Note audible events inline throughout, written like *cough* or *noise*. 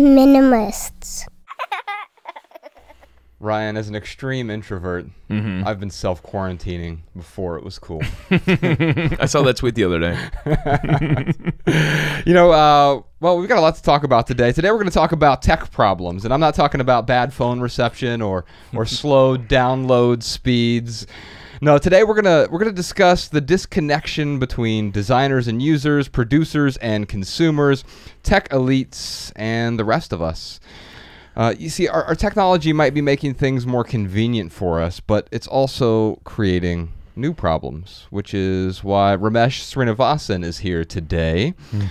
minimalists. Ryan, as an extreme introvert, mm-hmm. I've been self quarantining before it was cool. *laughs* *laughs* I saw that tweet the other day. *laughs* you know, uh, well, we've got a lot to talk about today. Today, we're going to talk about tech problems, and I'm not talking about bad phone reception or or slow download speeds. No, today we're gonna we're gonna discuss the disconnection between designers and users, producers and consumers, tech elites, and the rest of us. Uh, you see, our, our technology might be making things more convenient for us, but it's also creating new problems, which is why Ramesh Srinivasan is here today. Mm.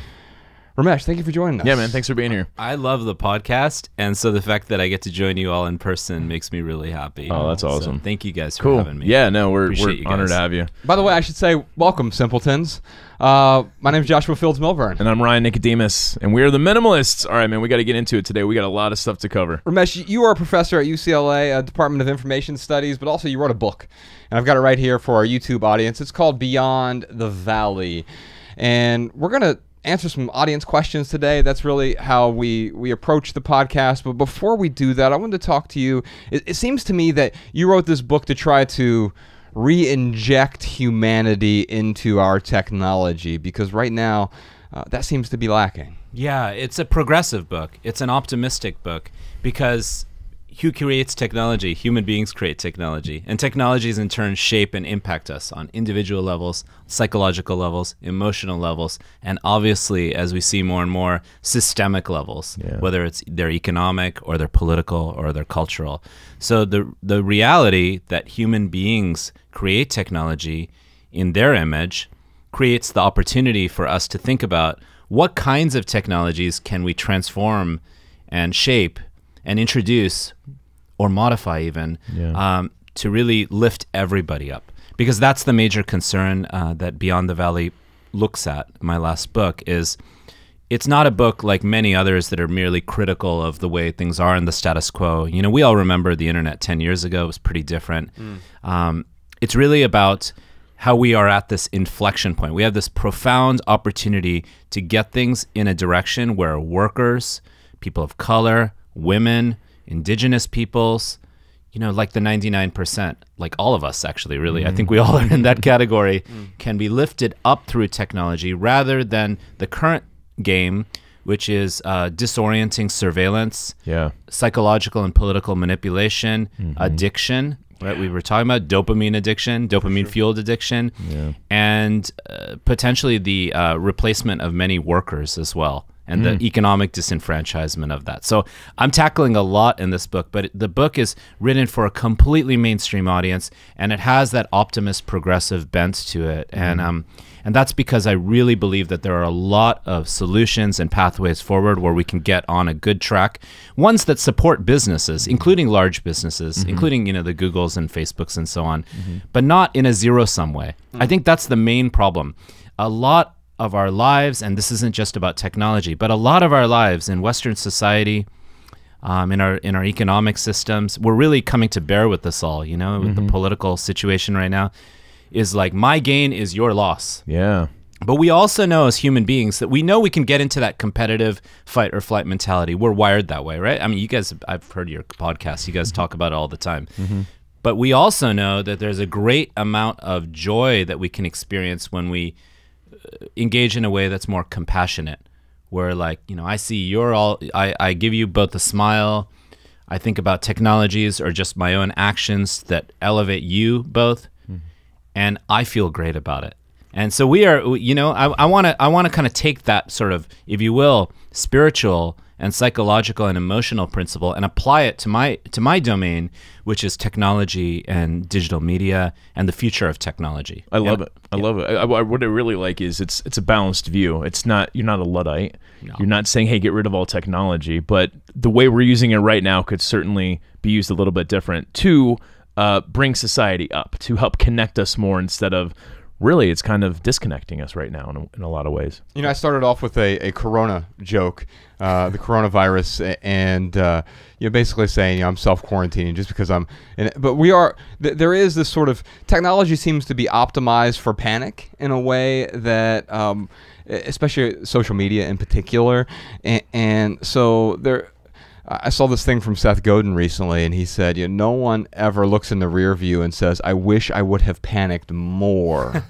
Ramesh, thank you for joining us. Yeah, man, thanks for being here. I love the podcast, and so the fact that I get to join you all in person makes me really happy. Oh, that's awesome! So thank you guys for cool. having me. Yeah, no, we're, we're honored to have you. By the way, I should say welcome, simpletons. Uh, my name is Joshua Fields Milburn, and I'm Ryan Nicodemus, and we are the Minimalists. All right, man, we got to get into it today. We got a lot of stuff to cover. Ramesh, you are a professor at UCLA, uh, Department of Information Studies, but also you wrote a book, and I've got it right here for our YouTube audience. It's called Beyond the Valley, and we're gonna answer some audience questions today. That's really how we we approach the podcast. But before we do that, I wanted to talk to you. It, it seems to me that you wrote this book to try to re-inject humanity into our technology because right now uh, that seems to be lacking. Yeah, it's a progressive book. It's an optimistic book because who creates technology? Human beings create technology. And technologies in turn shape and impact us on individual levels, psychological levels, emotional levels, and obviously, as we see more and more, systemic levels, yeah. whether it's their economic or their political or their cultural. So the, the reality that human beings create technology in their image creates the opportunity for us to think about what kinds of technologies can we transform and shape and introduce or modify even yeah. um, to really lift everybody up because that's the major concern uh, that beyond the valley looks at my last book is it's not a book like many others that are merely critical of the way things are in the status quo. You know, we all remember the internet 10 years ago, it was pretty different. Mm. Um, it's really about how we are at this inflection point. We have this profound opportunity to get things in a direction where workers, people of color, women, indigenous peoples, you know, like the 99%, like all of us actually, really. Mm. I think we all *laughs* are in that category, mm. can be lifted up through technology rather than the current game, which is uh, disorienting surveillance, yeah. psychological and political manipulation, mm -hmm. addiction. Right, we were talking about dopamine addiction, dopamine sure. fueled addiction, yeah. and uh, potentially the uh, replacement of many workers as well and mm. the economic disenfranchisement of that. So I'm tackling a lot in this book, but the book is written for a completely mainstream audience, and it has that optimist progressive bent to it, mm. and um, and that's because I really believe that there are a lot of solutions and pathways forward where we can get on a good track, ones that support businesses, mm-hmm. including large businesses, mm -hmm. including you know the Googles and Facebooks and so on, -hmm. but not in a zero sum way. I mm. think that's the main problem. A lot of our lives, and this isn't just about technology, but a lot of our lives in Western society, um, in our in our economic systems, we're really coming to bear with this all. You know, with mm -hmm. the mm-hmm. political situation right now, is like my gain is your loss. Yeah. But we also know as human beings that we know we can get into that competitive fight or flight mentality. We're wired that way, right? I mean, you guys, I've heard your podcast. You guys mm -hmm. talk about it all the time. Mm -hmm. But we also know that there's a great amount of joy that we can experience when we engage in a way that's more compassionate where like you know i see you're all i, I give you both a smile i think about technologies or just my own actions that elevate you both mm -hmm. and i feel great about it and so we are you know i want to i want to kind of take that sort of if you will spiritual and psychological and emotional principle and apply it to my to my domain, which is technology and digital media and the future of technology. I love it. I yeah. love it. I, I, what I really like is it's it's a balanced view. It's not you're not a luddite. No. You're not saying hey get rid of all technology, but the way we're using it right now could certainly be used a little bit different to uh, bring society up to help connect us more instead of really it's kind of disconnecting us right now in a, in a lot of ways. You know, I started off with a, a corona joke, uh, the coronavirus, and uh, you know, basically saying you know, I'm self quarantining just because I'm. In But we are. Th- there is this sort of technology seems to be optimized for panic in a way that. Um, especially social media in particular and, and so there I saw this thing from Seth Godin recently, and he said, "You know, no one ever looks in the rear view and says, I wish I would have panicked more.'" *laughs* *laughs*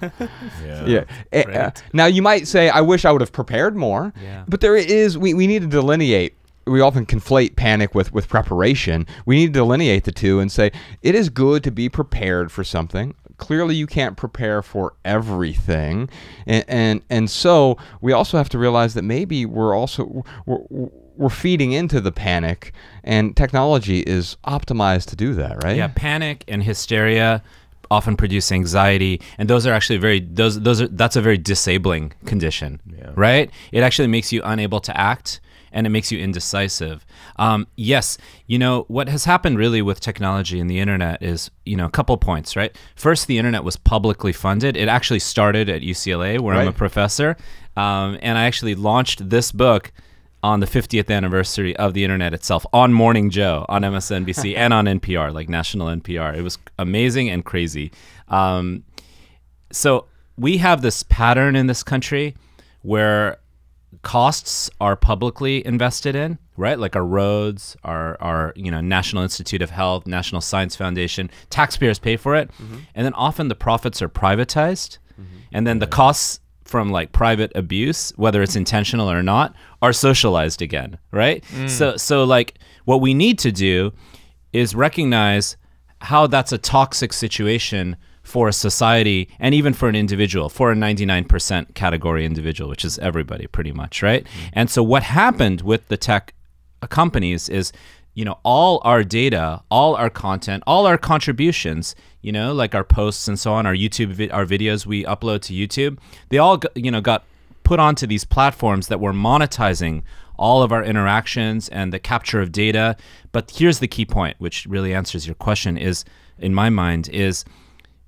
yeah. yeah. Uh, right. Uh, now you might say, "I wish I would have prepared more." Yeah. But there is we, we need to delineate we often conflate panic with, with preparation. We need to delineate the two and say it is good to be prepared for something. Clearly, you can't prepare for everything, and and, and so we also have to realize that maybe we're also we're, we're feeding into the panic, and technology is optimized to do that, right? Yeah, panic and hysteria often produce anxiety and those are actually very those those are that's a very disabling condition yeah. right it actually makes you unable to act and it makes you indecisive um, yes you know what has happened really with technology and the internet is you know a couple points right first the internet was publicly funded it actually started at ucla where right. i'm a professor um, and i actually launched this book on the 50th anniversary of the internet itself on Morning Joe on MSNBC *laughs* and on NPR, like national NPR. It was amazing and crazy. Um, so we have this pattern in this country where costs are publicly invested in, right? Like our roads, our our you know National Institute of Health, National Science Foundation, taxpayers pay for it, mm -hmm. and then often the profits are privatized, mm -hmm. and then the costs from like private abuse, whether it's intentional or not, are socialized again, right? Mm. So so like what we need to do is recognize how that's a toxic situation for a society and even for an individual, for a 99% category individual, which is everybody pretty much, right? Mm. And so what happened with the tech companies is you know all our data all our content all our contributions you know like our posts and so on our youtube our videos we upload to youtube they all you know got put onto these platforms that were monetizing all of our interactions and the capture of data but here's the key point which really answers your question is in my mind is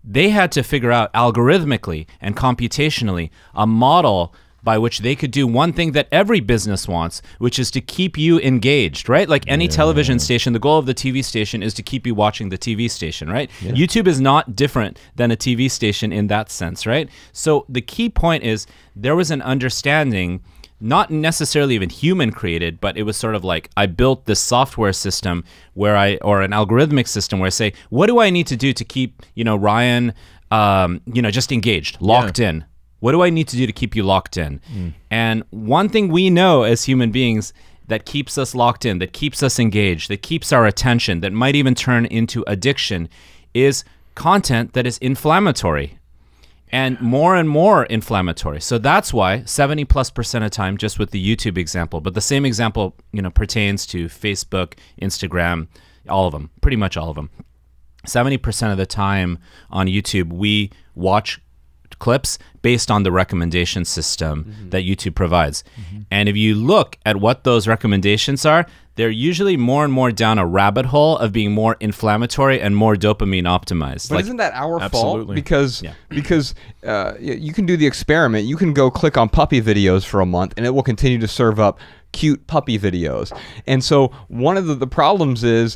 they had to figure out algorithmically and computationally a model by which they could do one thing that every business wants, which is to keep you engaged, right? Like any yeah. television station, the goal of the TV station is to keep you watching the TV station, right? Yeah. YouTube is not different than a TV station in that sense, right? So the key point is there was an understanding not necessarily even human created, but it was sort of like I built this software system where I or an algorithmic system where I say, what do I need to do to keep you know Ryan, um, you know, just engaged, locked yeah. in, what do I need to do to keep you locked in? Mm. And one thing we know as human beings that keeps us locked in, that keeps us engaged, that keeps our attention, that might even turn into addiction is content that is inflammatory and more and more inflammatory. So that's why 70 plus percent of time just with the YouTube example, but the same example, you know, pertains to Facebook, Instagram, all of them, pretty much all of them. 70% of the time on YouTube, we watch clips based on the recommendation system mm -hmm. that YouTube provides. Mm -hmm. And if you look at what those recommendations are, they're usually more and more down a rabbit hole of being more inflammatory and more dopamine optimized. But like, isn't that our absolutely. fault? Because yeah. because uh, you can do the experiment. You can go click on puppy videos for a month, and it will continue to serve up cute puppy videos. And so one of the, the, problems is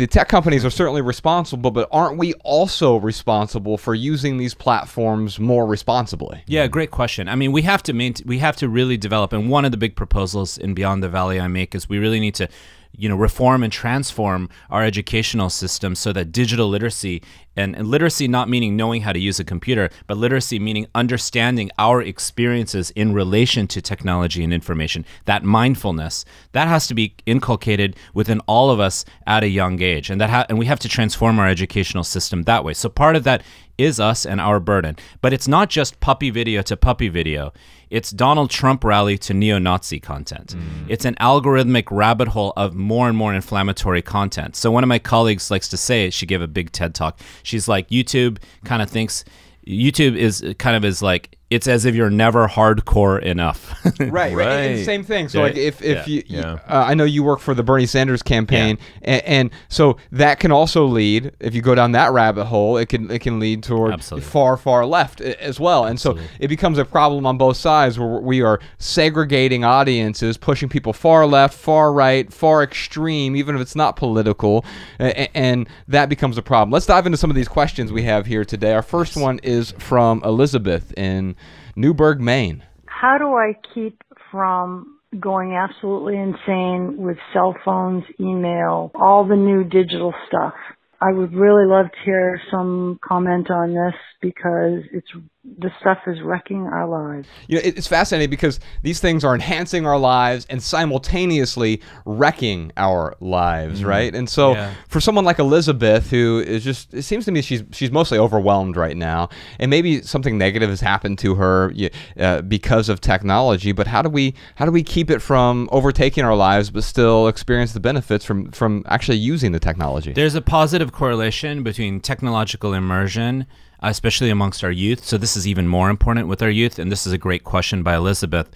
the tech companies are certainly responsible, but aren't we also responsible for using these platforms more responsibly? Yeah, great question. I mean, we have to maintain, we have to really develop, and one of the big proposals in Beyond the Valley I make is we really need to you know reform and transform our educational system so that digital literacy and, and literacy not meaning knowing how to use a computer, but literacy meaning understanding our experiences in relation to technology and information, that mindfulness, that has to be inculcated within all of us at a young age. And, that and we have to transform our educational system that way. So part of that is us and our burden. But it's not just puppy video to puppy video. It's Donald Trump rally to neo Nazi content. Mm. It's an algorithmic rabbit hole of more and more inflammatory content. So, one of my colleagues likes to say, she gave a big TED talk she's like YouTube kind of thinks YouTube is kind of is like it's as if you're never hardcore enough. *laughs* right, right. same thing. So yeah, like if if yeah, you, yeah. Uh, I know you work for the Bernie Sanders campaign, and, and, so that can also lead if you go down that rabbit hole, it can it can lead toward Absolutely. far far left as well, and Absolutely. so it becomes a problem on both sides where we are segregating audiences, pushing people far left, far right, far extreme, even if it's not political, and, and that becomes a problem. Let's dive into some of these questions we have here today. Our first one is from Elizabeth in. Newburgh, Maine. How do I keep from going absolutely insane with cell phones, email, all the new digital stuff? I would really love to hear some comment on this because it's this stuff is wrecking our lives. You know, it's fascinating because these things are enhancing our lives and simultaneously wrecking our lives, mm -hmm. right? And so, yeah. for someone like Elizabeth, who is just, it seems to me she's she's mostly overwhelmed right now, and maybe something negative has happened to her uh, because of technology. But how do we how do we keep it from overtaking our lives, but still experience the benefits from from actually using the technology? There's a positive correlation between technological immersion uh, especially amongst our youth. So this is even more important with our youth. And this is a great question by Elizabeth.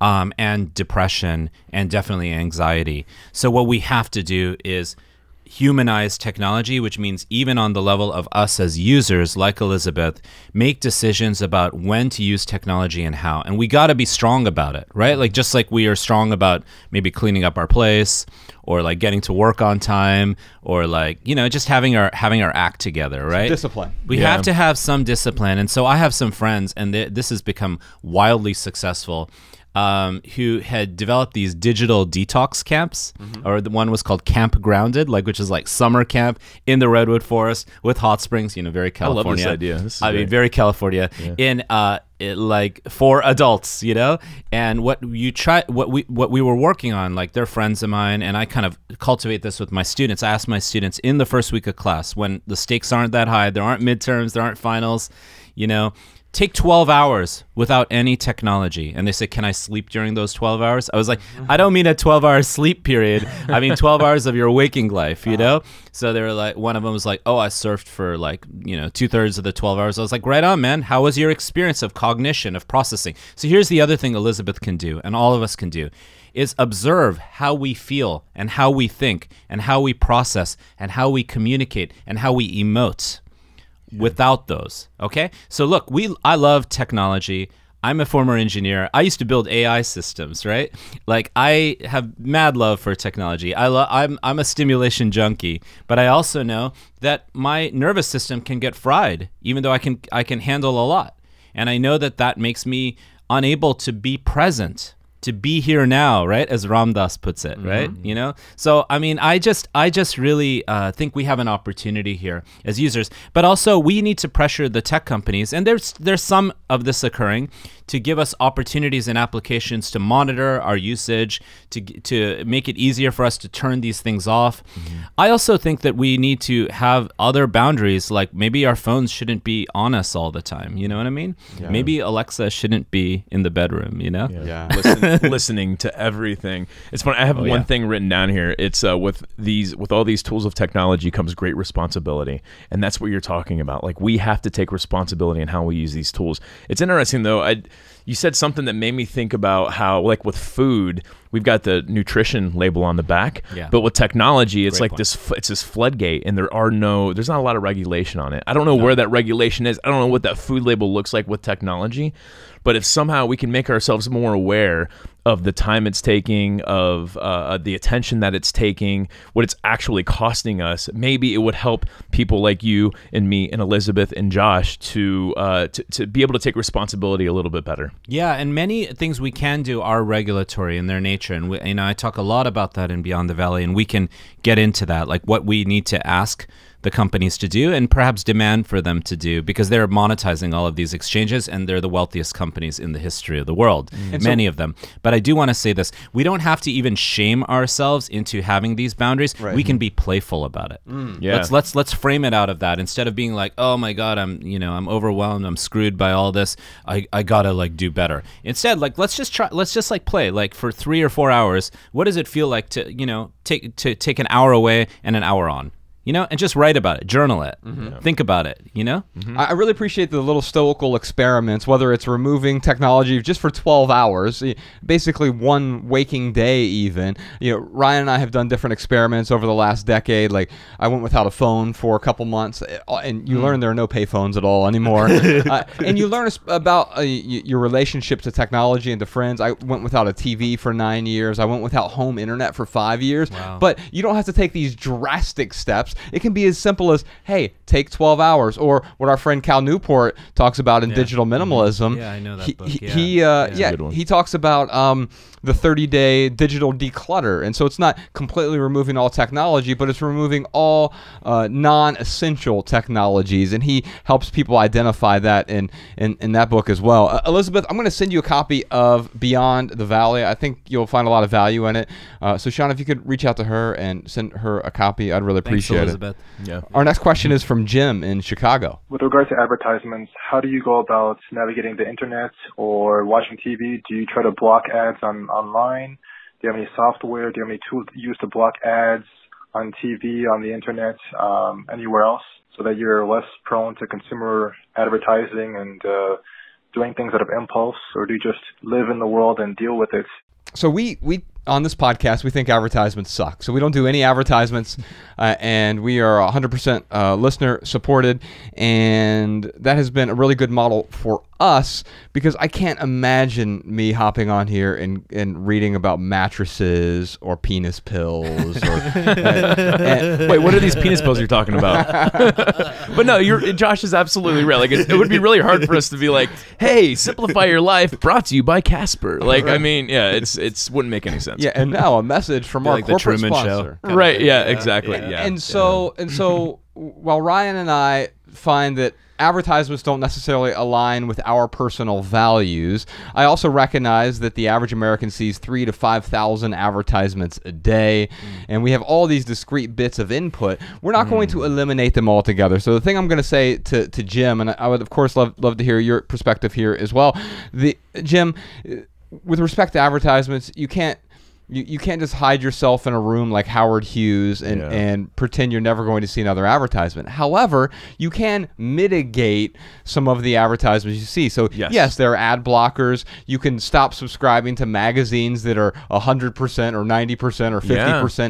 Um, and depression and definitely anxiety. So what we have to do is Humanize technology, which means even on the level of us as users, like Elizabeth, make decisions about when to use technology and how. And we got to be strong about it, right? Like, just like we are strong about maybe cleaning up our place or like getting to work on time or like, you know, just having our, having our act together, right? discipline. We yeah. have to have some discipline. And so I have some friends and this has become wildly successful um, who had developed these digital detox camps, mm-hmm. or the one was called Camp Grounded, like which is like summer camp in the redwood forest with hot springs. You know, very California. I love this idea. This I great. mean, very California. Yeah. In uh, it, like for adults, you know. And what you try, what we what we were working on, like they're friends of mine, and I kind of cultivate this with my students. I ask my students in the first week of class when the stakes aren't that high, there aren't midterms, there aren't finals, you know take 12 hours without any technology and they say can i sleep during those 12 hours i was like i don't mean a 12 hour sleep period i mean 12 hours of your waking life you know so they were like one of them was like oh i surfed for like you know two-thirds of the 12 hours i was like right on man how was your experience of cognition of processing so here's the other thing elizabeth can do and all of us can do is observe how we feel and how we think and how we process and how we communicate and how we emote yeah. without those. Okay, so look, we I love technology. I'm a former engineer. I used to build AI systems, right? Like I have mad love for technology. I lo- I'm I'm a stimulation junkie, but I also know that my nervous system can get fried even though I can I can handle a lot. And I know that that makes me unable to be present to be here now, right? As Ramdas puts it, right? Mm-hmm. You know. So I mean, I just I just really uh, think we have an opportunity here as users, but also we need to pressure the tech companies, and there's there's some of this occurring, to give us opportunities and applications to monitor our usage, to to make it easier for us to turn these things off. Mm-hmm. I also think that we need to have other boundaries, like maybe our phones shouldn't be on us all the time. You know what I mean? Yeah. Maybe Alexa shouldn't be in the bedroom. You know? yeah. yeah. *laughs* listening to everything. It's funny. I have oh, one yeah. thing written down here. It's uh, with these with all these tools of technology comes great responsibility, and that's what you're talking about. Like we have to take responsibility in how we use these tools. It's interesting though. I you said something that made me think about how like with food we've got the nutrition label on the back yeah. but with technology it's Great like point. this it's this floodgate and there are no there's not a lot of regulation on it i don't know no. where that regulation is i don't know what that food label looks like with technology but if somehow we can make ourselves more aware of the time it's taking, of uh, uh, the attention that it's taking, what it's actually costing us, maybe it would help people like you and me and Elizabeth and Josh to, uh, to, to be able to take responsibility a little bit better. Yeah, and many things we can do are regulatory in their nature, and we, you know I talk a lot about that in Beyond the Valley, and we can get into that, like what we need to ask the companies to do and perhaps demand for them to do because they're monetizing all of these exchanges and they're the wealthiest companies in the history of the world, mm. many so, of them. But I do want to say this we don't have to even shame ourselves into having these boundaries. Right. We can mm-hmm. be playful about it. Mm. Yeah. Let's, let's, let's frame it out of that instead of being like, oh my God, I'm, you know, I'm overwhelmed, I'm screwed by all this, I, I gotta like do better. Instead, like, let's just try, let's just like play, like for three or four hours, what does it feel like to, you know, take, to take an hour away and an hour on? you know, and just write about it, journal it, mm-hmm. think about it, you know? Mm-hmm. I really appreciate the little stoical experiments, whether it's removing technology just for 12 hours, basically one waking day, even. You know, Ryan and I have done different experiments over the last decade. Like, I went without a phone for a couple months, eh, and you mm. learn there are no payphones at all anymore. uh, *laughs* and you learn about uh, your relationship to technology and to friends. I went without a TV for nine years, I went without home internet for five years. Wow. But you don't have to take these drastic steps steps. It can be as simple as, hey, take 12 hours, or what our friend Cal Newport talks about in yeah. Digital mm-hmm. Minimalism. Yeah, I know that he, book. Yeah. He, uh, yeah. yeah he talks about um, the 30 day digital declutter. And so it's not completely removing all technology, but it's removing all uh, non essential technologies. And he helps people identify that in, in, in that book as well. Uh, Elizabeth, I'm going to send you a copy of Beyond the Valley. I think you'll find a lot of value in it. Uh, so, Sean, if you could reach out to her and send her a copy, I'd really appreciate appreciate Elizabeth. It. Yeah. Our next question is from Jim in Chicago. With regard to advertisements, how do you go about navigating the internet or watching TV? Do you try to block ads on online? Do you have any software? Do you have any tools used to block ads on TV, on the internet, um, anywhere else, so that you're less prone to consumer advertising and uh, doing things out of impulse, or do you just live in the world and deal with it? So we we on this podcast, we think advertisements suck. So we don't do any advertisements, uh, and we are 100% uh, listener supported. And that has been a really good model for us because I can't imagine me hopping on here and, and reading about mattresses or penis pills. Or, *laughs* Wait, what are these penis pills you're talking about? *laughs* but no, Josh is absolutely right. Like, it, it, would be really hard for us to be like, hey, simplify your life brought to you by Casper. Like, right. I mean, yeah, it's it wouldn't make any sense sense. Yeah, and now a message from our like corporate sponsor. Right? Yeah, exactly. Yeah. yeah. And so and so while Ryan and I find that advertisements don't necessarily align with our personal values. I also recognize that the average American sees three to 5,000 advertisements a day, mm. and we have all these discrete bits of input. We're not mm. going to mm. eliminate them altogether. So, the thing I'm going to say to, to Jim, and I would, of course, love, love to hear your perspective here as well. The Jim, with respect to advertisements, you can't you, you can't just hide yourself in a room like Howard Hughes and, yeah. and pretend you're never going to see another advertisement. However, you can mitigate some of the advertisements you see. So, yes, yes there are ad blockers. You can stop subscribing to magazines that are 100% or 90% or 50%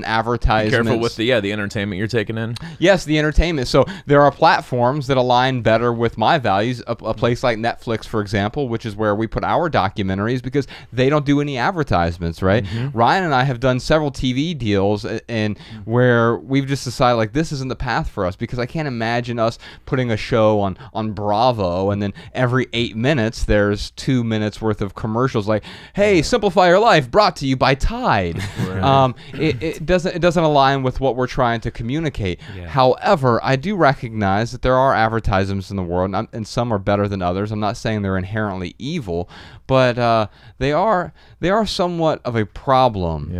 yeah. advertisements. Be careful with the, yeah, the entertainment you're taking in. Yes, the entertainment. So, there are platforms that align better with my values. A, a place like Netflix, for example, which is where we put our documentaries because they don't do any advertisements, right? Mm -hmm. Ryan and I have done several TV deals and mm. where we've just decided like this isn't the path for us because I can't imagine us putting a show on on Bravo and then every eight minutes there's two minutes worth of commercials like Hey, simplify your life brought to you by Tide. *laughs* Right. Um, it, it, doesn't it doesn't align with what we're trying to communicate. Yeah. However, I do recognize that there are advertisements in the world and, and, some are better than others. I'm not saying they're inherently evil, but uh, they are they are somewhat of a problem problem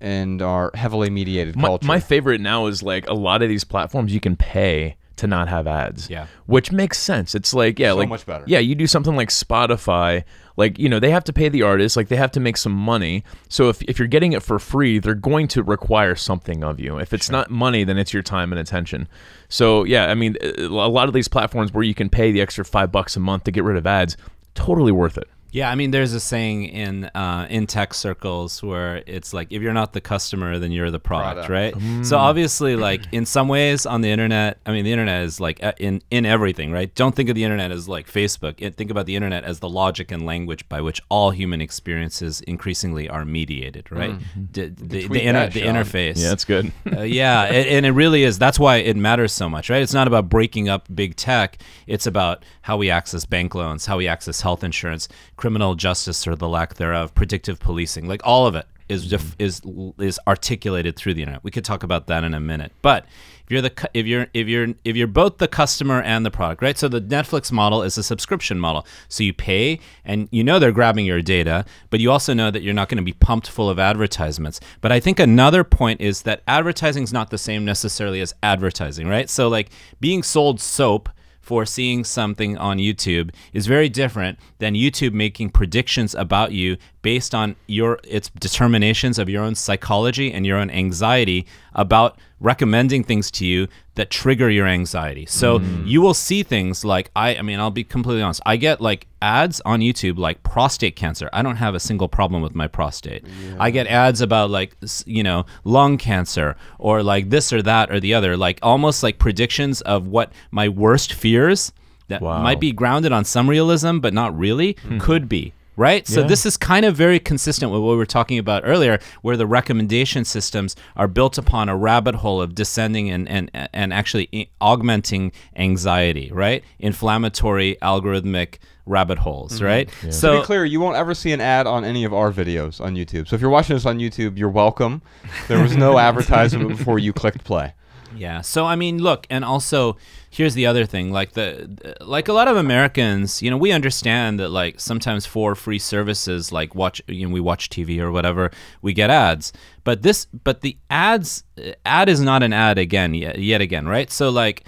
yeah. in our heavily mediated my, culture. My favorite now is like a lot of these platforms you can pay to not have ads. Yeah. Which makes sense. It's like, yeah, so like much better. Yeah, you do something like Spotify, like, you know, they have to pay the artist, like they have to make some money. So if, if you're getting it for free, they're going to require something of you. If it's sure. not money, then it's your time and attention. So yeah, I mean a lot of these platforms where you can pay the extra five bucks a month to get rid of ads, totally worth it. Yeah, I mean, there's a saying in uh, in tech circles where it's like, if you're not the customer, then you're the product, product. right? Mm. So obviously, like in some ways, on the internet, I mean, the internet is like uh, in in everything, right? Don't think of the internet as like Facebook. Think about the internet as the logic and language by which all human experiences increasingly are mediated, right? Mm. Mm-hmm. The, the, the, inter that, the interface. Yeah, that's good. uh, yeah, it, and it really is. That's why it matters so much, right? It's not about breaking up big tech. It's about how we access bank loans, how we access health insurance criminal justice or the lack thereof, predictive policing, like all of it is mm-hmm. def- is is articulated through the internet. We could talk about that in a minute. But if you're the cu- if you're if you're if you're both the customer and the product, right? So the Netflix model is a subscription model. So you pay and you know they're grabbing your data, but you also know that you're not going to be pumped full of advertisements. But I think another point is that advertising is not the same necessarily as advertising, right? So like being sold soap for seeing something on YouTube is very different than YouTube making predictions about you based on your its determinations of your own psychology and your own anxiety about recommending things to you that trigger your anxiety. So mm. you will see things like I I mean I'll be completely honest. I get like ads on YouTube like prostate cancer. I don't have a single problem with my prostate. Yeah. I get ads about like you know lung cancer or like this or that or the other like almost like predictions of what my worst fears that wow. might be grounded on some realism but not really mm. could be right? Yeah. So this is kind of very consistent with what we were talking about earlier, where the recommendation systems are built upon a rabbit hole of descending and and and actually augmenting anxiety, right? Inflammatory algorithmic rabbit holes, mm -hmm. right? Yeah. So to be clear, you won't ever see an ad on any of our videos on YouTube. So if you're watching this on YouTube, you're welcome. There was no *laughs* advertisement before you clicked play. Yeah. So I mean, look, and also here's the other thing: like the like a lot of Americans, you know, we understand that like sometimes for free services, like watch, you know, we watch TV or whatever, we get ads. But this, but the ads, ad is not an ad again, yet, yet again, right? So like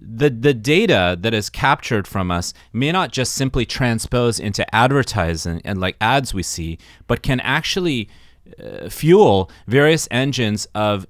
the the data that is captured from us may not just simply transpose into advertising and like ads we see, but can actually uh, fuel various engines of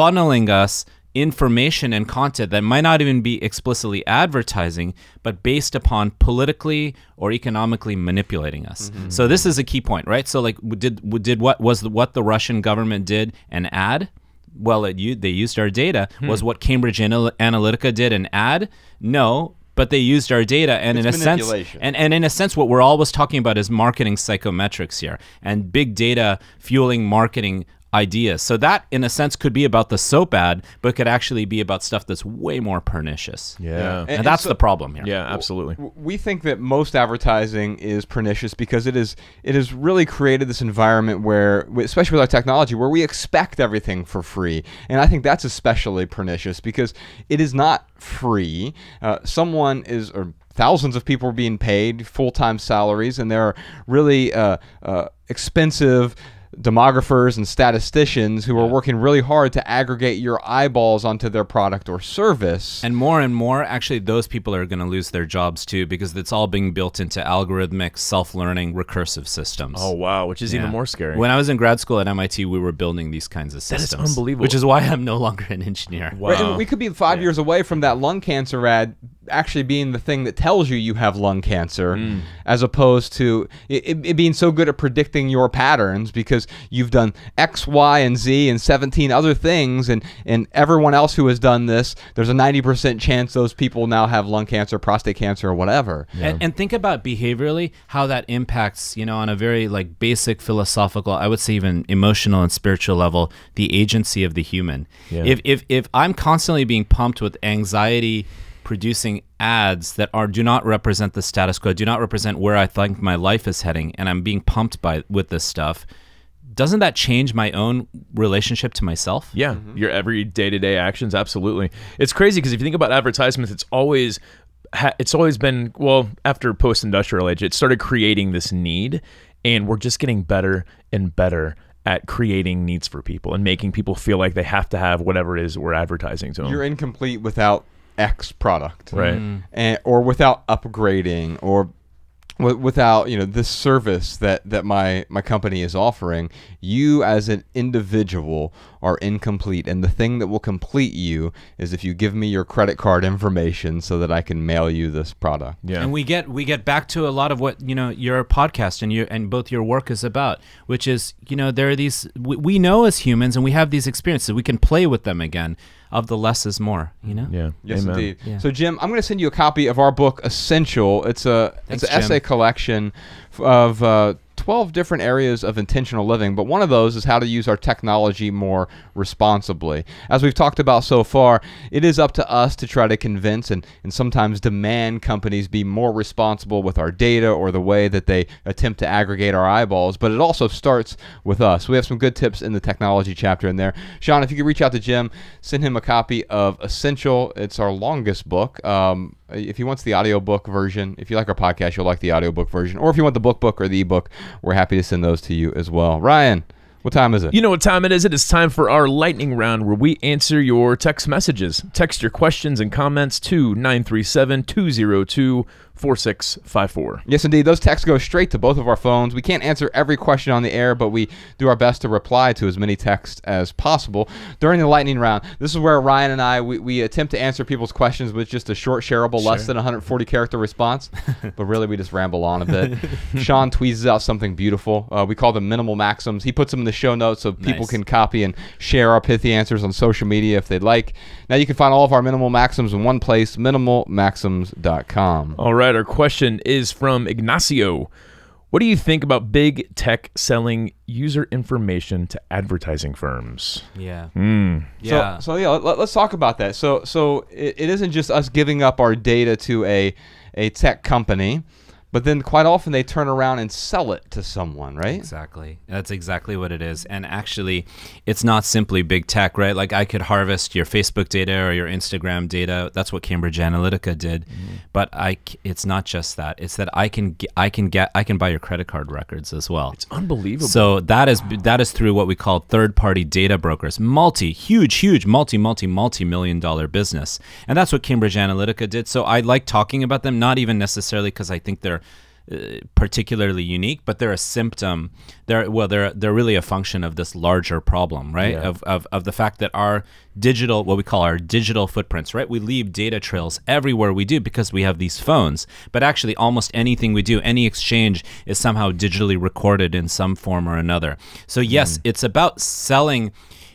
funneling us information and content that might not even be explicitly advertising, but based upon politically or economically manipulating us. Mm-hmm. So this is a key point, right? So like, did did what was the, what the Russian government did an ad? Well, it, you, they used our data. Hmm. Was what Cambridge Analytica did an ad? No, but they used our data and it's in a sense and, and in a sense what we're always talking about is marketing psychometrics here and big data fueling marketing idea. So that, in a sense, could be about the soap ad, but could actually be about stuff that's way more pernicious. Yeah, yeah. And, and, that's and so, the problem here. Yeah, absolutely. We think that most advertising is pernicious because it is it has really created this environment where, especially with our technology, where we expect everything for free, and I think that's especially pernicious because it is not free. Uh, someone is or thousands of people are being paid full-time salaries, and there are really uh, uh, expensive demographers and statisticians who are working really hard to aggregate your eyeballs onto their product or service. And more and more, actually, those people are going to lose their jobs too because it's all being built into algorithmic, self learning, recursive systems. Oh, wow, which is yeah. even more scary. When I was in grad school at MIT, we were building these kinds of systems. That is unbelievable. Which is why I'm no longer an engineer. Wow. Right, we could be five yeah. years away from that lung cancer ad actually being the thing that tells you you have lung cancer mm. as opposed to it, it, being so good at predicting your patterns because you've done x y and z and 17 other things and and everyone else who has done this there's a 90% chance those people now have lung cancer prostate cancer or whatever yeah. and, and think about behaviorally how that impacts you know on a very like basic philosophical i would say even emotional and spiritual level the agency of the human yeah. if, if if i'm constantly being pumped with anxiety producing ads that are do not represent the status quo, do not represent where I think my life is heading, and I'm being pumped by with this stuff. Doesn't that change my own relationship to myself? Yeah, mm -hmm. your every day to day actions, absolutely. It's crazy because if you think about advertisements, it's always it's always been well after post industrial age, it started creating this need, and we're just getting better and better at creating needs for people and making people feel like they have to have whatever it is we're advertising to them. You're incomplete without X product, right? Mm. And, or without upgrading, or without you know this service that that my my company is offering, you as an individual are incomplete. And the thing that will complete you is if you give me your credit card information so that I can mail you this product. Yeah. And we get we get back to a lot of what, you know, your podcast and your and both your work is about, which is, you know, there are these we, we know as humans and we have these experiences. We can play with them again of the less is more. You know. Yeah. Yes, Amen. indeed. Yeah. So, Jim, I'm going to send you a copy of our book, Essential. It's a Thanks, it's an Jim. essay collection of uh, 12 different areas of intentional living, but one of those is how to use our technology more responsibly. As we've talked about so far, it is up to us to try to convince and, and sometimes demand companies be more responsible with our data or the way that they attempt to aggregate our eyeballs, but it also starts with us. We have some good tips in the technology chapter in there. Sean, if you could reach out to Jim, send him a copy of Essential. It's our longest book. Um, if he wants the audiobook version, if you like our podcast, you'll like the audiobook version. Or if you want the book book or the e-book, we're happy to send those to you as well. Ryan, what time is it? You know what time it is. It is time for our lightning round where we answer your text messages. Text your questions and comments to 937 202 4654. Yes, indeed. Those texts go straight to both of our phones. We can't answer every question on the air, but we do our best to reply to as many texts as possible during the lightning round. This is where Ryan and I we, we attempt to answer people's questions with just a short, shareable, sure. less than 140 character response, *laughs* but really we just ramble on a bit. *laughs* Sean tweezes out something beautiful. Uh, we call them minimal maxims. He puts them in the show notes so people nice. can copy and share our pithy answers on social media if they'd like. Now you can find all of our minimal maxims in one place, minimalmaxims.com. All right right, our question is from Ignacio. What do you think about big tech selling user information to advertising firms? Yeah. Mm. Yeah. So, so yeah, let, us talk about that. So so it, it isn't just us giving up our data to a a tech company. But then quite often they turn around and sell it to someone, right? Exactly. That's exactly what it is. And actually, it's not simply big tech, right? Like I could harvest your Facebook data or your Instagram data. That's what Cambridge Analytica did. Mm -hmm. But I it's not just that. It's that I can I can get I can buy your credit card records as well. It's unbelievable. So that is that is through what we call third-party data brokers. Multi huge huge multi multi multi million dollar business. And that's what Cambridge Analytica did. So I like talking about them not even necessarily cuz I think they're uh, particularly unique, but they're a symptom. They're well, they're they're really a function of this larger problem, right? Yeah. Of, of of the fact that our digital, what we call our digital footprints, right? We leave data trails everywhere we do because we have these phones. But actually, almost anything we do, any exchange, is somehow digitally recorded in some form or another. So yes, mm. it's about selling.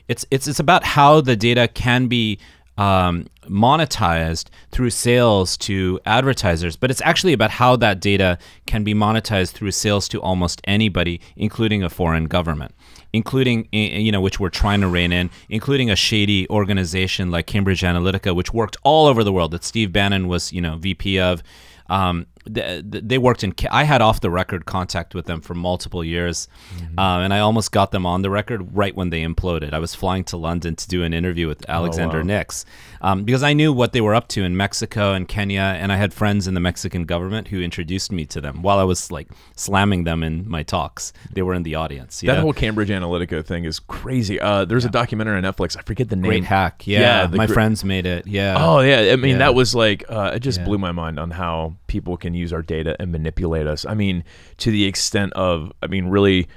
It's it's it's about how the data can be um, monetized through sales to advertisers, but it's actually about how that data can be monetized through sales to almost anybody, including a foreign government, including, you know, which we're trying to rein in, including a shady organization like Cambridge Analytica, which worked all over the world that Steve Bannon was, you know, VP of. Um, they, they worked in. I had off the record contact with them for multiple years, mm -hmm. and I almost got them on the record right when they imploded. I was flying to London to do an interview with oh, Alexander oh, wow. Nix um, because I knew what they were up to in Mexico and Kenya, and I had friends in the Mexican government who introduced me to them while I was like slamming them in my talks. They were in the audience. that know? whole Cambridge Analytica thing is crazy. Uh, there's yeah. a documentary on Netflix. I forget the name. Great hack. Yeah, yeah my friends made it. Yeah. Oh yeah. I mean, yeah. that was like uh, it just blew my mind on how people can and use our data and manipulate us. I mean, to the extent of, I mean, really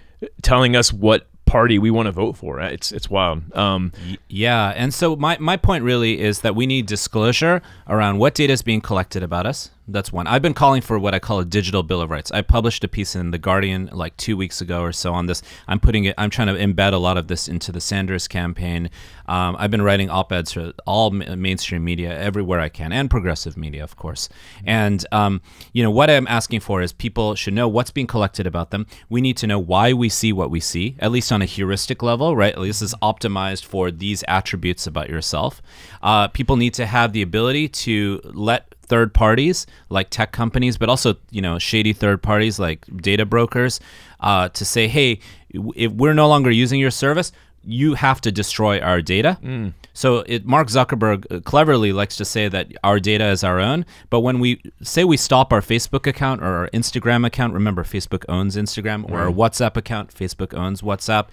telling us what party we want to vote for. It's it's wild. Um, yeah, and so my my point really is that we need disclosure around what data is being collected about us that's one. I've been calling for what I call a digital bill of rights. I published a piece in the Guardian like two weeks ago or so on this. I'm putting it. I'm trying to embed a lot of this into the Sanders campaign. Um, I've been writing op eds for all mainstream media everywhere I can, and progressive media, of course. Mm-hmm. And um, you know what I'm asking for is people should know what's being collected about them. We need to know why we see what we see, at least on a heuristic level, right? At least is optimized for these attributes about yourself. Uh, people need to have the ability to let third parties like tech companies, but also you know shady third parties like data brokers uh, to say, hey, if we're no longer using your service, you have to destroy our data. Mm. So it, Mark Zuckerberg uh, cleverly likes to say that our data is our own, but when we say we stop our Facebook account or our Instagram account, remember Facebook owns Instagram, or our WhatsApp account, Facebook owns WhatsApp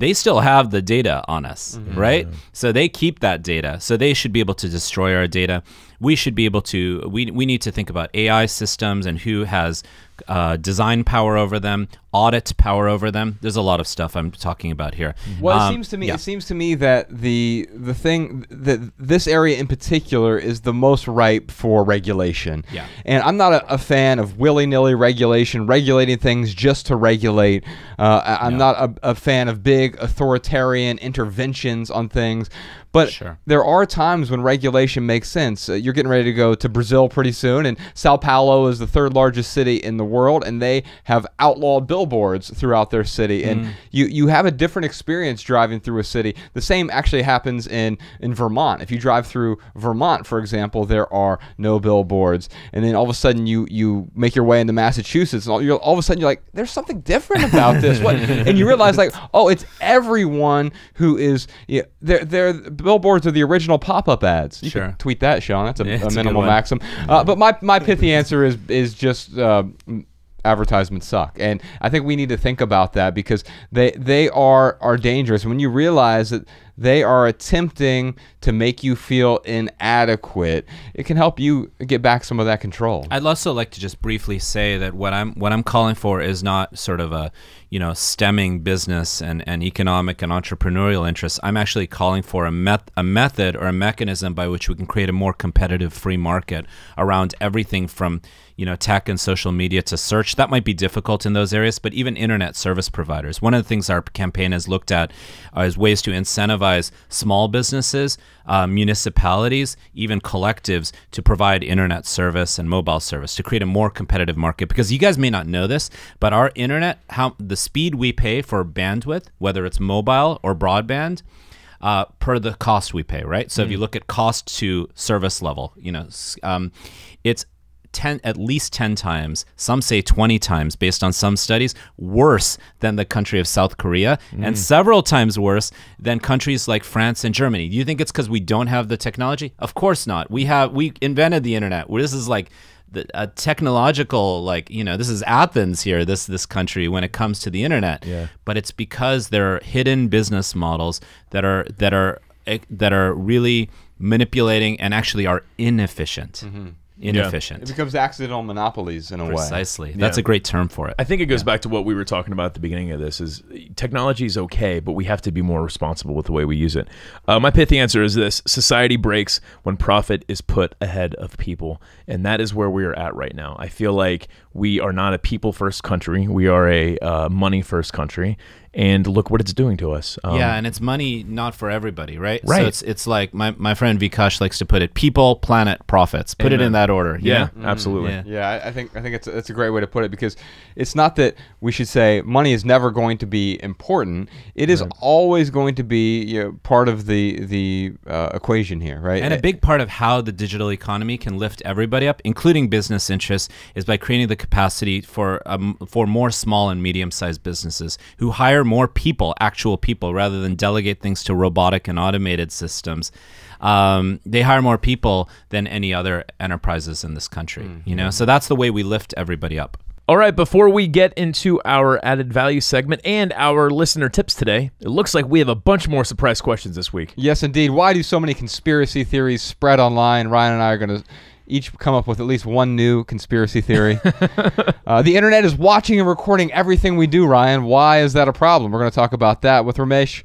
they still have the data on us, mm-hmm. right? So they keep that data. So they should be able to destroy our data. We should be able to, we, we need to think about AI systems and who has uh, design power over them, audit power over them. There's a lot of stuff I'm talking about here. Mm-hmm. Well, um, it seems to me yeah. it seems to me that the the thing that this area in particular is the most ripe for regulation. Yeah. And I'm not a, a fan of willy nilly regulation, regulating things just to regulate. Uh, I, am not a, a fan of big authoritarian interventions on things. But sure. there are times when regulation makes sense. Uh, you're getting ready to go to Brazil pretty soon, and Sao Paulo is the third largest city in the world, and they have outlawed billboards throughout their city. Mm. And you, you have a different experience driving through a city. The same actually happens in, in Vermont. If you drive through Vermont, for example, there are no billboards. And then all of a sudden you, you make your way into Massachusetts, and all, all of a sudden you're like, there's something different about this. What? and you realize, like, oh, it's everyone who is, yeah, they're, they're billboards are the original pop-up ads. You sure. tweet that, Sean. That's a, yeah, a minimal a maxim. Uh, but my, my pithy answer is is just uh, advertisements suck, and I think we need to think about that because they they are are dangerous. When you realize that they are attempting to make you feel inadequate. It can help you get back some of that control. I'd also like to just briefly say that what I'm what I'm calling for is not sort of a you know stemming business and, and economic and entrepreneurial interests. I'm actually calling for a met a method or a mechanism by which we can create a more competitive free market around everything from you know tech and social media to search. That might be difficult in those areas, but even internet service providers. One of the things our campaign has looked at uh, is ways to incentivize incentivize small businesses, uh, municipalities, even collectives to provide internet service and mobile service to create a more competitive market. Because you guys may not know this, but our internet, how the speed we pay for bandwidth, whether it's mobile or broadband, uh, per the cost we pay, right? So mm. if you mm. look at cost to service level, you know, um, it's 10 at least 10 times some say 20 times based on some studies worse than the country of south korea mm. and several times worse than countries like france and germany do you think it's because we don't have the technology of course not we have we invented the internet this is like the, a technological like you know this is Athens here this this country when it comes to the internet yeah. but it's because there are hidden business models that are that are eh, that are really manipulating and actually are inefficient mm -hmm inefficient. Yeah. It becomes accidental monopolies in a Precisely. way. Precisely. That's yeah. a great term for it. I think it goes yeah. back to what we were talking about at the beginning of this is technology is okay, but we have to be more responsible with the way we use it. Uh, my pithy answer is this. Society breaks when profit is put ahead of people. And that is where we are at right now. I feel like we are not a people first country. We are a uh, money first country and look what it's doing to us. Um, yeah, and it's money not for everybody, right? Right. So it's it's like my, my friend Vikash likes to put it: people, planet, profits. Put Amen. it in that order. Yeah, yeah. Mm-hmm. absolutely. Yeah. yeah, I think I think it's it's a great way to put it because it's not that we should say money is never going to be important. It is right. always going to be you know, part of the the uh, equation here, right? And a big part of how the digital economy can lift everybody up, including business interests, is by creating the capacity for um, for more small and medium sized businesses who hire more people, actual people, rather than delegate things to robotic and automated systems. Um, they hire more people than any other enterprises in this country. Mm -hmm. You mm-hmm. know, so that's the way we lift everybody up. All right, before we get into our added value segment and our listener tips today, it looks like we have a bunch more surprise questions this week. Yes, indeed. Why do so many conspiracy theories spread online? Ryan and I are going to each come up with at least one new conspiracy theory. *laughs* uh, the internet is watching and recording everything we do, Ryan. Why is that a problem? We're going to talk about that with Ramesh.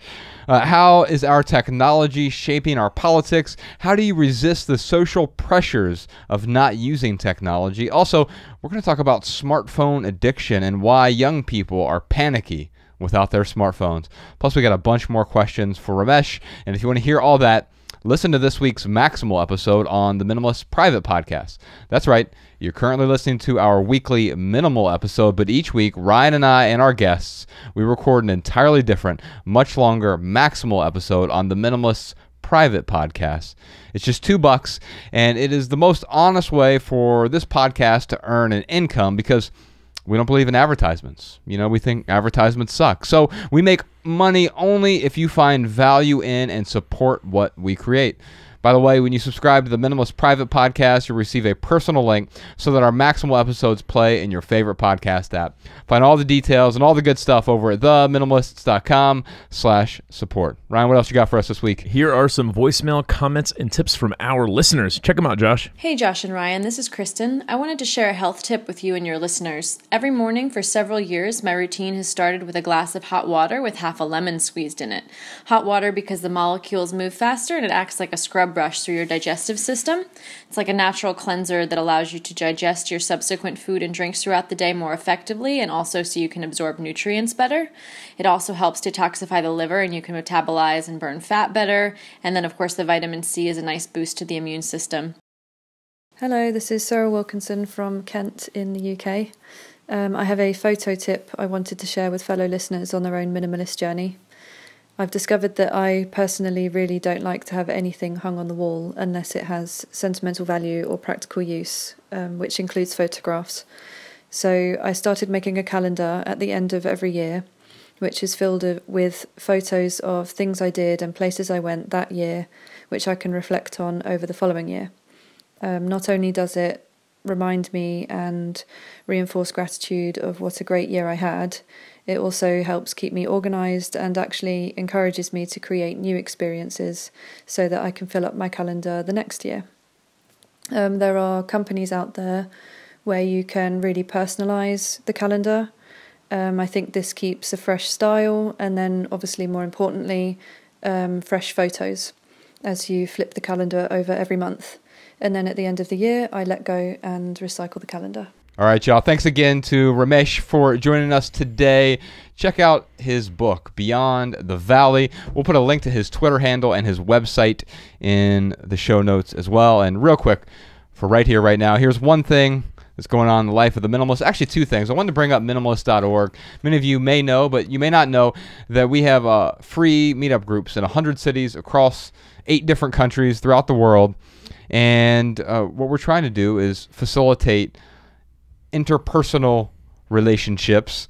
Uh, how is our technology shaping our politics? How do you resist the social pressures of not using technology? Also, we're going to talk about smartphone addiction and why young people are panicky without their smartphones. Plus, we got a bunch more questions for Ramesh. And if you want to hear all that, listen to this week's Maximal episode on the Minimalist Private Podcast. That's right, you're currently listening to our weekly Minimal episode, but each week, Ryan and I and our guests, we record an entirely different, much longer Maximal episode on the Minimalist private podcast. It's just two bucks, and it is the most honest way for this podcast to earn an income because we don't believe in advertisements. You know, we think advertisements suck. So we make money only if you find value in and support what we create. By the way, when you subscribe to the Minimalist Private Podcast, you'll receive a personal link so that our maximal episodes play in your favorite podcast app. Find all the details and all the good stuff over at theminimalists.com slash support. Ryan, what else you got for us this week? Here are some voicemail comments and tips from our listeners. Check them out, Josh. Hey, Josh and Ryan. This is Kristen. I wanted to share a health tip with you and your listeners. Every morning for several years, my routine has started with a glass of hot water with half a lemon squeezed in it. Hot water because the molecules move faster and it acts like a scrub brush through your digestive system. It's like a natural cleanser that allows you to digest your subsequent food and drinks throughout the day more effectively and also so you can absorb nutrients better. It also helps detoxify the liver and you can metabolize and burn fat better. And then, of course, the vitamin C is a nice boost to the immune system. Hello, this is Sarah Wilkinson from Kent in the UK. Um, I have a photo tip I wanted to share with fellow listeners on their own minimalist journey. I've discovered that I personally really don't like to have anything hung on the wall unless it has sentimental value or practical use, um, which includes photographs. So I started making a calendar at the end of every year, which is filled with photos of things I did and places I went that year, which I can reflect on over the following year. Um, not only does it remind me and reinforce gratitude of what a great year I had, it also helps keep me organised and actually encourages me to create new experiences so that I can fill up my calendar the next year. Um, there are companies out there where you can really personalise the calendar. Um, I think this keeps a fresh style and then, obviously, more importantly, um, fresh photos as you flip the calendar over every month. And then at the end of the year, I let go and recycle the calendar. All right, y'all. Thanks again to Ramesh for joining us today. Check out his book, Beyond the Valley. We'll put a link to his Twitter handle and his website in the show notes as well. And real quick, for right here, right now, here's one thing that's going on in the life of the minimalist. Actually, two things. I wanted to bring up minimalist.org. Many of you may know, but you may not know, that we have uh, free meetup groups in 100 cities across eight different countries throughout the world. And uh, what we're trying to do is facilitate – interpersonal relationships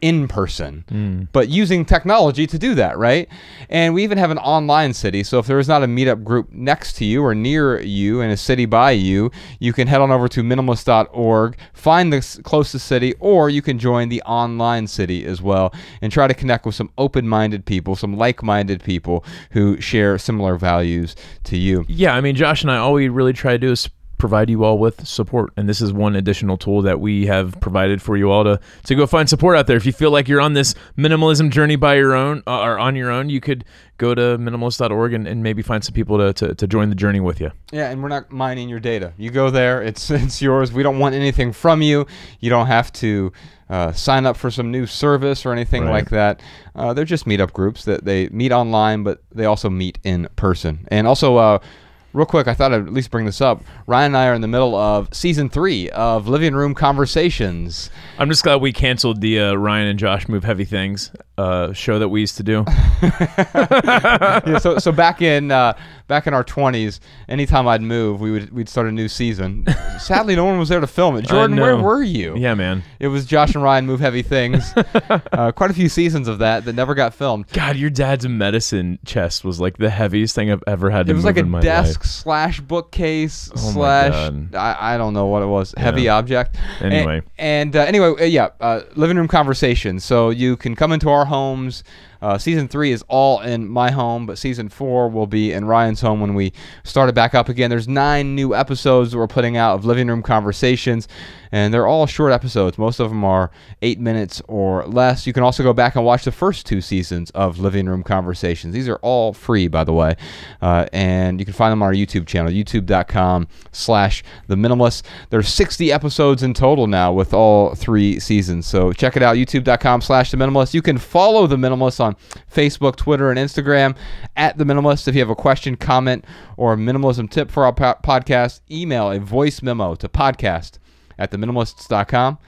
in person, mm. but using technology to do that, right? And we even have an online city. So if there is not a meetup group next to you or near you in a city by you, you can head on over to minimalist.org, find the closest city, or you can join the online city as well and try to connect with some open minded people, some like minded people who share similar values to you. Yeah, I mean, Josh and I, all we really try to do is provide you all with support. And this is one additional tool that we have provided for you all to, to go find support out there. If you feel like you're on this minimalism journey by your own uh, or on your own, you could go to minimalist.org and, and maybe find some people to, to, to join the journey with you. Yeah, and we're not mining your data. You go there, it's, *laughs* it's yours. We don't want anything from you. You don't have to. Uh, sign up for some new service or anything right. like that. Uh, they're just meetup groups that they meet online, but they also meet in person. And also, uh, real quick, I thought I'd at least bring this up. Ryan and I are in the middle of season three of Living Room Conversations. I'm just glad we canceled the uh, Ryan and Josh Move Heavy Things uh, show that we used to do. *laughs* yeah, so, so back in uh, back in our 20s, anytime I'd move, we would we'd start a new season. *laughs* Sadly, no one was there to film it. Jordan, where were you? Yeah, man. It was Josh and Ryan move heavy things. *laughs* uh, quite a few seasons of that that never got filmed. God, your dad's medicine chest was like the heaviest thing I've ever had. It was like a desk slash bookcase oh slash I, I don't know what it was. Yeah. Heavy object. Anyway, and, and uh, anyway, uh, yeah, uh, living room conversation. So you can come into our homes. Uh, season three is all in my home, but season four will be in Ryan's home when we start it back up again. There's nine new episodes that we're putting out of Living Room Conversations and they're all short episodes. Most of them are eight minutes or less. You can also go back and watch the first two seasons of Living Room Conversations. These are all free, by the way, uh, and you can find them on our YouTube channel, YouTube.com/slash The Minimalist. There's 60 episodes in total now with all three seasons. So check it out, YouTube.com/slash The Minimalist. You can follow The Minimalist on Facebook, Twitter, and Instagram at The Minimalist. If you have a question, comment, or minimalism tip for our po- podcast, email a voice memo to podcast at theminimalists.com.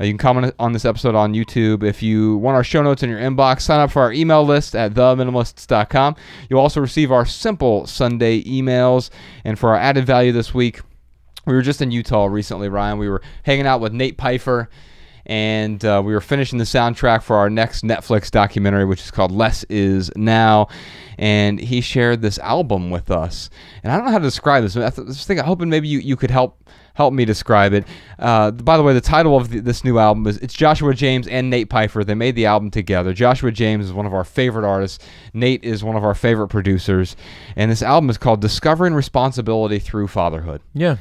Uh, you can comment on this episode on YouTube. If you want our show notes in your inbox, sign up for our email list at theminimalists.com. You'll also receive our simple Sunday emails. And for our added value this week, we were just in Utah recently, Ryan. We were hanging out with Nate Pfeiffer, and uh, we were finishing the soundtrack for our next Netflix documentary, which is called Less Is Now. And he shared this album with us. And I don't know how to describe this. I was thinking, hoping maybe you, you could help Help me describe it. Uh, by the way, the title of the, this new album is it's Joshua James and Nate Piper. They made the album together. Joshua James is one of our favorite artists. Nate is one of our favorite producers, and this album is called Discovering Responsibility Through Fatherhood. Yeah,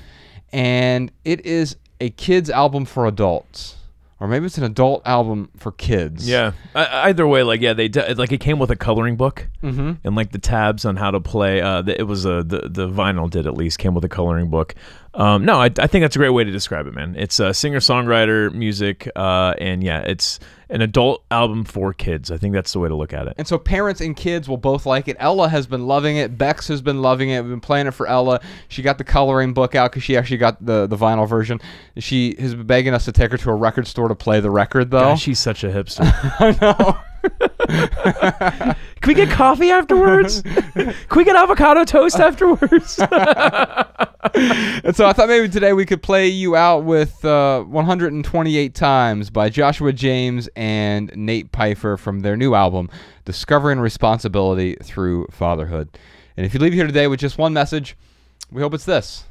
and it is a kids album for adults or maybe it's an adult album for kids. Yeah. I, either way, like yeah, they de- like it came with a coloring book mm-hmm. and like the tabs on how to play. Uh, the, it was a uh, the, the vinyl did at least came with a coloring book. Um, no, I, I think that's a great way to describe it, man. It's a uh, singer songwriter music, uh, and yeah, it's an adult album for kids. I think that's the way to look at it. And so parents and kids will both like it. Ella has been loving it. Bex has been loving it. We've been playing it for Ella. She got the coloring book out because she actually got the, the vinyl version. She has been begging us to take her to a record store to play the record, though. God, she's such a hipster. *laughs* I know. *laughs* *laughs* Can we get coffee afterwards? *laughs* Can we get avocado toast afterwards? *laughs* and so I thought maybe today we could play you out with uh, 128 Times by Joshua James and Nate Pfeiffer from their new album, Discovering Responsibility Through Fatherhood. And if you leave here today with just one message, we hope it's this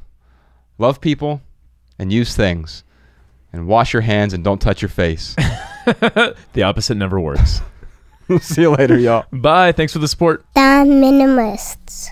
love people and use things, and wash your hands and don't touch your face. the opposite never works. *laughs* See you later, y'all. Bye. Thanks for the support. The minimalists.